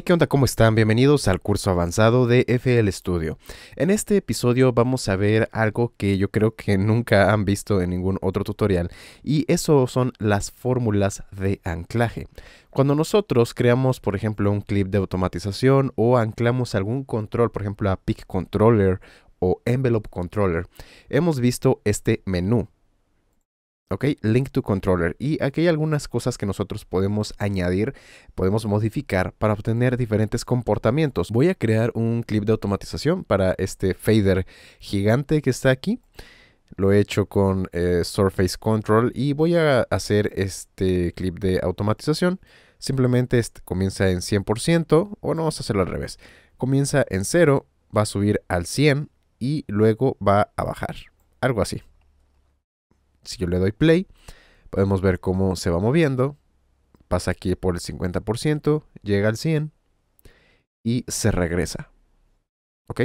Hey, ¿qué onda? ¿Cómo están? Bienvenidos al curso avanzado de FL Studio. En este episodio vamos a ver algo que yo creo que nunca han visto en ningún otro tutorial y eso son las fórmulas de anclaje. Cuando nosotros creamos, por ejemplo, un clip de automatización o anclamos algún control, por ejemplo, a Pick Controller o Envelope Controller, hemos visto este menú ¿ok? Link to controller. Y aquí hay algunas cosas que nosotros podemos añadir, podemos modificar para obtener diferentes comportamientos. Voy a crear un clip de automatización para este fader gigante que está aquí. Lo he hecho con eh, Surface Control y voy a hacer este clip de automatización. Simplemente comienza en 100% o no, vamos a hacerlo al revés. Comienza en 0, va a subir al 100 y luego va a bajar. Algo así. Si yo le doy play, podemos ver cómo se va moviendo. Pasa aquí por el 50%, llega al 100% y se regresa. ¿Ok?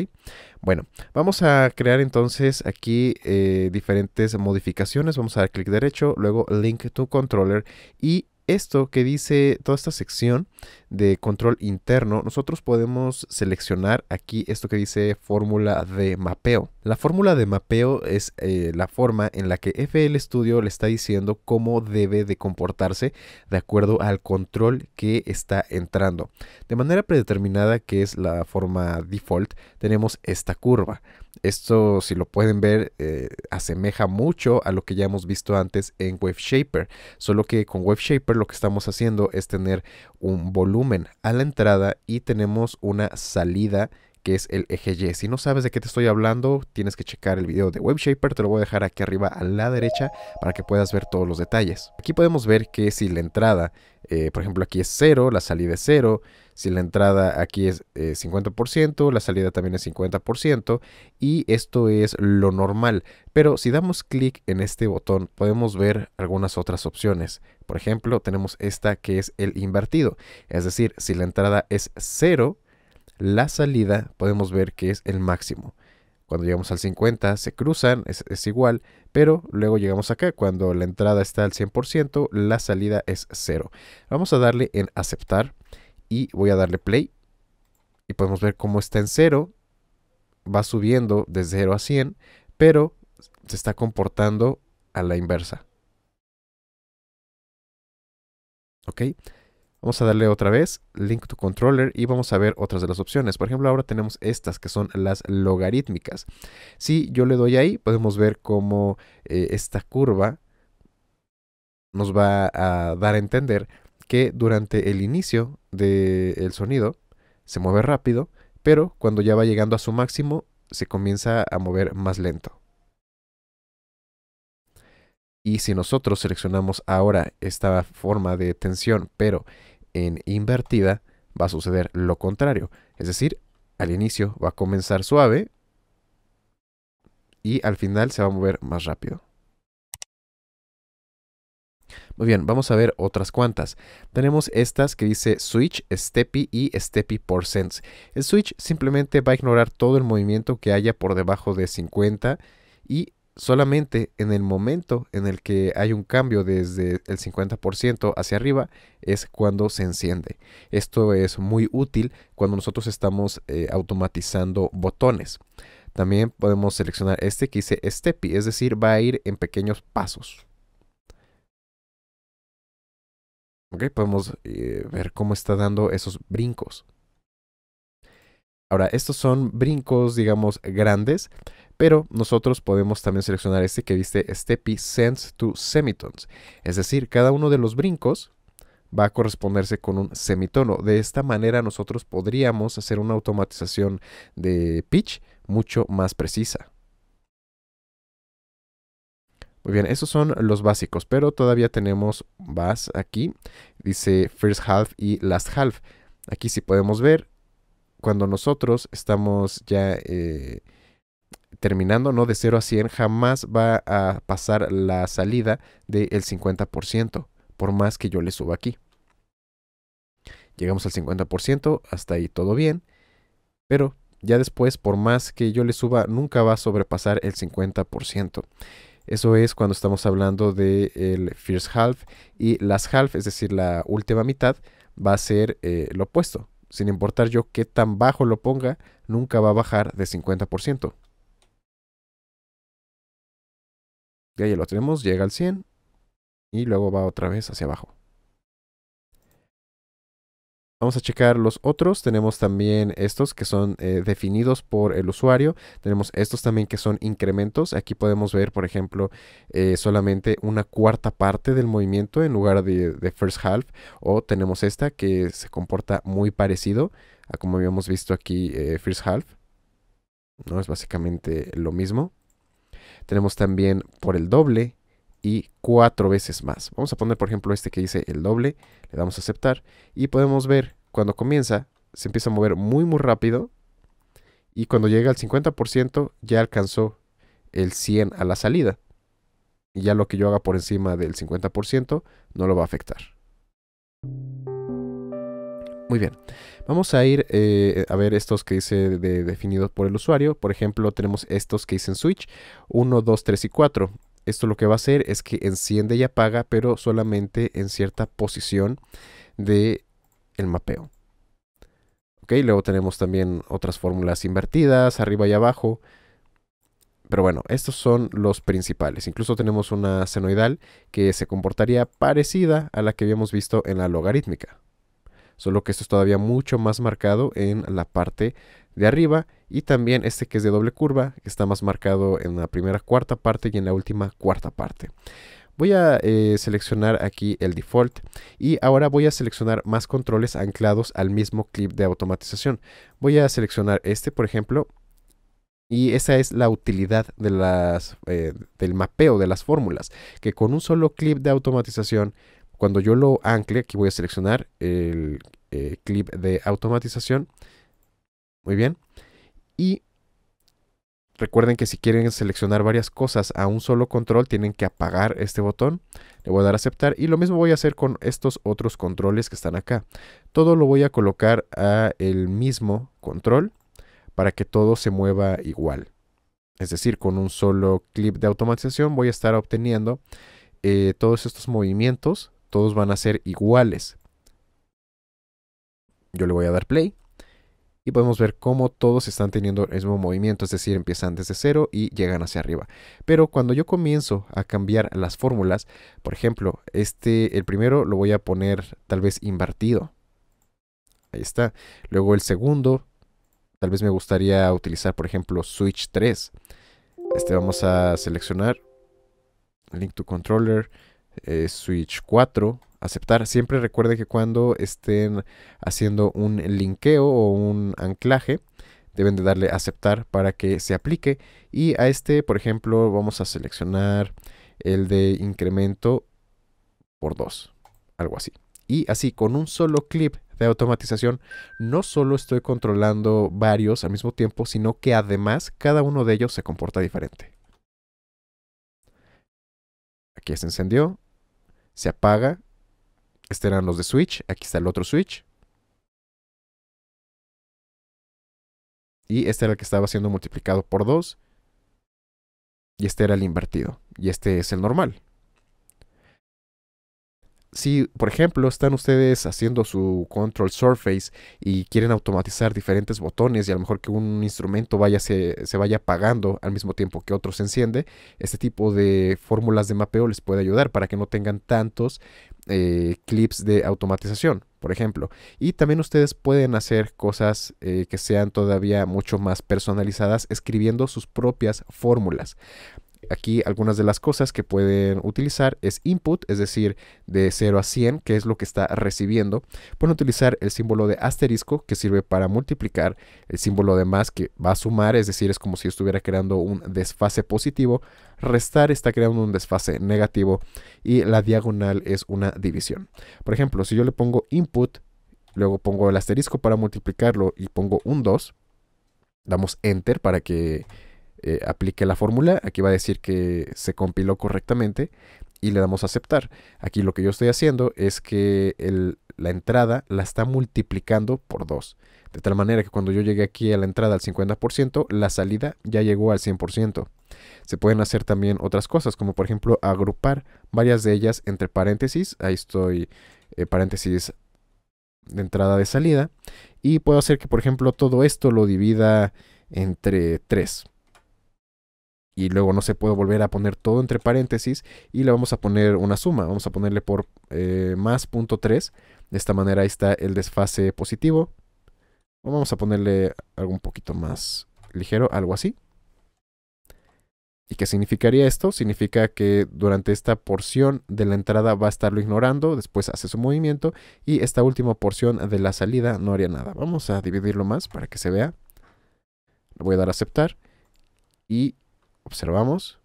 Bueno, vamos a crear entonces aquí eh, diferentes modificaciones. Vamos a dar clic derecho, luego Link to Controller y esto que dice toda esta sección de control interno, nosotros podemos seleccionar aquí esto que dice fórmula de mapeo. La fórmula de mapeo es eh, la forma en la que FL Studio le está diciendo cómo debe de comportarse de acuerdo al control que está entrando. De manera predeterminada, que es la forma default, tenemos esta curva. Esto, si lo pueden ver, eh, asemeja mucho a lo que ya hemos visto antes en Wave Shaper, solo que con Wave Shaper lo que estamos haciendo es tener un volumen a la entrada y tenemos una salida que es el eje Y. Si no sabes de qué te estoy hablando, tienes que checar el video de WebShaper, te lo voy a dejar aquí arriba a la derecha para que puedas ver todos los detalles. Aquí podemos ver que si la entrada, eh, por ejemplo aquí es 0, la salida es 0, si la entrada aquí es 50%, eh, la salida también es 50% y esto es lo normal. Pero si damos clic en este botón podemos ver algunas otras opciones. Por ejemplo, tenemos esta que es el invertido, es decir, si la entrada es 0, la salida podemos ver que es el máximo. Cuando llegamos al 50 se cruzan, es, igual, pero luego llegamos acá, cuando la entrada está al 100%, la salida es 0. Vamos a darle en aceptar y voy a darle play y podemos ver cómo está en 0, va subiendo de 0 a 100, pero se está comportando a la inversa. ¿Ok? Vamos a darle otra vez Link to Controller y vamos a ver otras de las opciones. Por ejemplo, ahora tenemos estas que son las logarítmicas. Si yo le doy ahí, podemos ver cómo eh, esta curva nos va a dar a entender que durante el inicio del sonido se mueve rápido, pero cuando ya va llegando a su máximo se comienza a mover más lento. Y si nosotros seleccionamos ahora esta forma de tensión, pero en invertida va a suceder lo contrario. Es decir, al inicio va a comenzar suave y al final se va a mover más rápido. Muy bien, vamos a ver otras cuantas. Tenemos estas que dice switch, steppy y steppy sense El switch simplemente va a ignorar todo el movimiento que haya por debajo de 50 y solamente en el momento en el que hay un cambio desde el 50% hacia arriba es cuando se enciende. Esto es muy útil cuando nosotros estamos eh, automatizando botones. También podemos seleccionar este que dice Steppy, es decir, va a ir en pequeños pasos. Ok, podemos eh, ver cómo está dando esos brincos. Ahora, estos son brincos, digamos, grandes, pero nosotros podemos también seleccionar este que dice Steppy Sends to Semitones. Es decir, cada uno de los brincos va a corresponderse con un semitono. De esta manera nosotros podríamos hacer una automatización de pitch mucho más precisa. Muy bien, esos son los básicos, pero todavía tenemos bass aquí. Dice first half y last half. Aquí sí podemos ver, cuando nosotros estamos ya... Eh, terminando no de 0 a 100 jamás va a pasar la salida del 50%, por más que yo le suba aquí. Llegamos al 50%, hasta ahí todo bien, pero ya después, por más que yo le suba, nunca va a sobrepasar el 50%. Eso es cuando estamos hablando del el first half y las half, es decir, la última mitad, va a ser eh, lo opuesto. Sin importar yo qué tan bajo lo ponga, nunca va a bajar de 50%. Ya, lo tenemos, llega al 100 y luego va otra vez hacia abajo. Vamos a checar los otros. Tenemos también estos que son eh, definidos por el usuario. Tenemos estos también que son incrementos. Aquí podemos ver, por ejemplo, eh, solamente una cuarta parte del movimiento en lugar de, first half. O tenemos esta que se comporta muy parecido a como habíamos visto aquí eh, first half. No es básicamente lo mismo. Tenemos también por el doble y cuatro veces más. Vamos a poner, por ejemplo, este que dice el doble. Le damos a aceptar y podemos ver cuando comienza, se empieza a mover muy, muy rápido. Y cuando llega al 50% ya alcanzó el 100 a la salida. Y ya lo que yo haga por encima del 50% no lo va a afectar. Muy bien, vamos a ir eh, a ver estos que dice definidos por el usuario. Por ejemplo, tenemos estos que dicen switch 1, 2, 3 y 4. Esto lo que va a hacer es que enciende y apaga, pero solamente en cierta posición del el mapeo. Ok, luego tenemos también otras fórmulas invertidas, arriba y abajo. Pero bueno, estos son los principales. Incluso tenemos una senoidal que se comportaría parecida a la que habíamos visto en la logarítmica solo que esto es todavía mucho más marcado en la parte de arriba y también este que es de doble curva, que está más marcado en la primera cuarta parte y en la última cuarta parte. Voy a eh, seleccionar aquí el default y ahora voy a seleccionar más controles anclados al mismo clip de automatización. Voy a seleccionar este, por ejemplo, y esa es la utilidad eh, del mapeo de las fórmulas, que con un solo clip de automatización cuando yo lo ancle, aquí voy a seleccionar el eh, clip de automatización. Muy bien. Y recuerden que si quieren seleccionar varias cosas a un solo control, tienen que apagar este botón. Le voy a dar a aceptar y lo mismo voy a hacer con estos otros controles que están acá. Todo lo voy a colocar a el mismo control para que todo se mueva igual. Es decir, con un solo clip de automatización voy a estar obteniendo eh, todos estos movimientos todos van a ser iguales. Yo le voy a dar play y podemos ver cómo todos están teniendo el mismo movimiento, es decir, empiezan desde cero y llegan hacia arriba. Pero cuando yo comienzo a cambiar las fórmulas, por ejemplo, este, el primero lo voy a poner tal vez invertido. Ahí está. Luego el segundo, tal vez me gustaría utilizar, por ejemplo, switch 3. Este vamos a seleccionar, link to controller, eh, Switch 4. Aceptar. Siempre recuerde que cuando estén haciendo un linkeo o un anclaje, deben de darle aceptar para que se aplique. Y a este, por ejemplo, vamos a seleccionar el de incremento por 2, algo así. Y así, con un solo clip de automatización, no solo estoy controlando varios al mismo tiempo, sino que además cada uno de ellos se comporta diferente. Aquí se encendió, se apaga. Este eran los de Switch, aquí está el otro Switch. Y este era el que estaba siendo multiplicado por 2. Y este era el invertido. Y este es el normal si, por ejemplo, están ustedes haciendo su control surface y quieren automatizar diferentes botones y a lo mejor que un instrumento vaya se, vaya apagando al mismo tiempo que otro se enciende, este tipo de fórmulas de mapeo les puede ayudar para que no tengan tantos eh, clips de automatización, por ejemplo. Y también ustedes pueden hacer cosas eh, que sean todavía mucho más personalizadas escribiendo sus propias fórmulas aquí algunas de las cosas que pueden utilizar es input, es decir, de 0 a 100, que es lo que está recibiendo. Pueden utilizar el símbolo de asterisco, que sirve para multiplicar, el símbolo de más, que va a sumar, es decir, es como si estuviera creando un desfase positivo. Restar está creando un desfase negativo y la diagonal es una división. Por ejemplo, si yo le pongo input, luego pongo el asterisco para multiplicarlo y pongo un 2, damos enter para que eh, aplique la fórmula. Aquí va a decir que se compiló correctamente y le damos a aceptar. Aquí lo que yo estoy haciendo es que la entrada la está multiplicando por 2. De tal manera que cuando yo llegué aquí a la entrada al 50%, la salida ya llegó al 100%. Se pueden hacer también otras cosas, como por ejemplo agrupar varias de ellas entre paréntesis. Ahí estoy, eh, paréntesis de entrada de salida. Y puedo hacer que por ejemplo todo esto lo divida entre 3 y luego no se puede volver a poner todo entre paréntesis y le vamos a poner una suma, vamos a ponerle por eh, más punto 3, de esta manera ahí está el desfase positivo, vamos a ponerle algo un poquito más ligero, algo así. ¿Y qué significaría esto? Significa que durante esta porción de la entrada va a estarlo ignorando, después hace su movimiento y esta última porción de la salida no haría nada. Vamos a dividirlo más para que se vea. Le voy a dar a aceptar y observamos.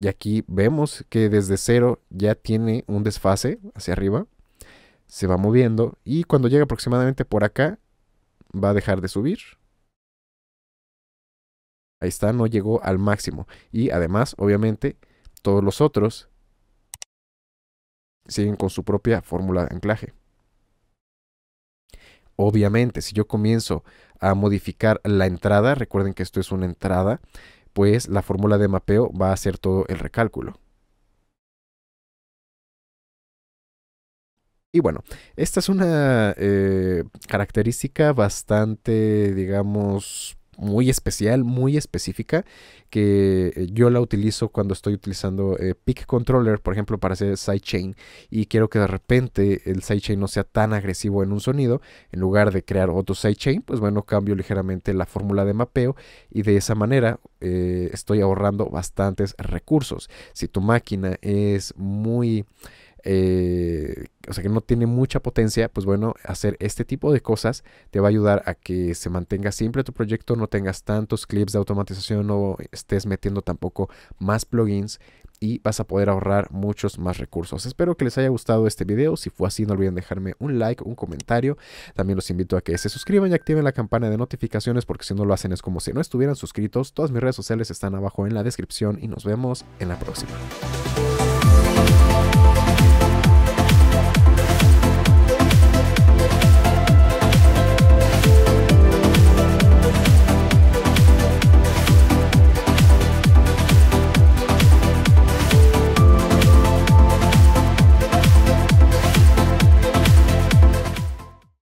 Y aquí vemos que desde cero ya tiene un desfase hacia arriba. Se va moviendo y cuando llega aproximadamente por acá va a dejar de subir. Ahí está, no llegó al máximo. Y además, obviamente, todos los otros siguen con su propia fórmula de anclaje. Obviamente, si yo comienzo a modificar la entrada, recuerden que esto es una entrada, pues la fórmula de mapeo va a hacer todo el recálculo. Y bueno, esta es una eh, característica bastante, digamos, muy especial, muy específica, que eh, yo la utilizo cuando estoy utilizando Peak eh, Pick Controller, por ejemplo, para hacer sidechain y quiero que de repente el sidechain no sea tan agresivo en un sonido, en lugar de crear otro sidechain, pues bueno, cambio ligeramente la fórmula de mapeo y de esa manera eh, estoy ahorrando bastantes recursos. Si tu máquina es muy... Eh, o sea, que no tiene mucha potencia, pues bueno, hacer este tipo de cosas te va a ayudar a que se mantenga simple tu proyecto, no tengas tantos clips de automatización, no estés metiendo tampoco más plugins y vas a poder ahorrar muchos más recursos. Espero que les haya gustado este video. Si fue así, no olviden dejarme un like, un comentario. También los invito a que se suscriban y activen la campana de notificaciones porque si no lo hacen es como si no estuvieran suscritos. Todas mis redes sociales están abajo en la descripción y nos vemos en la próxima.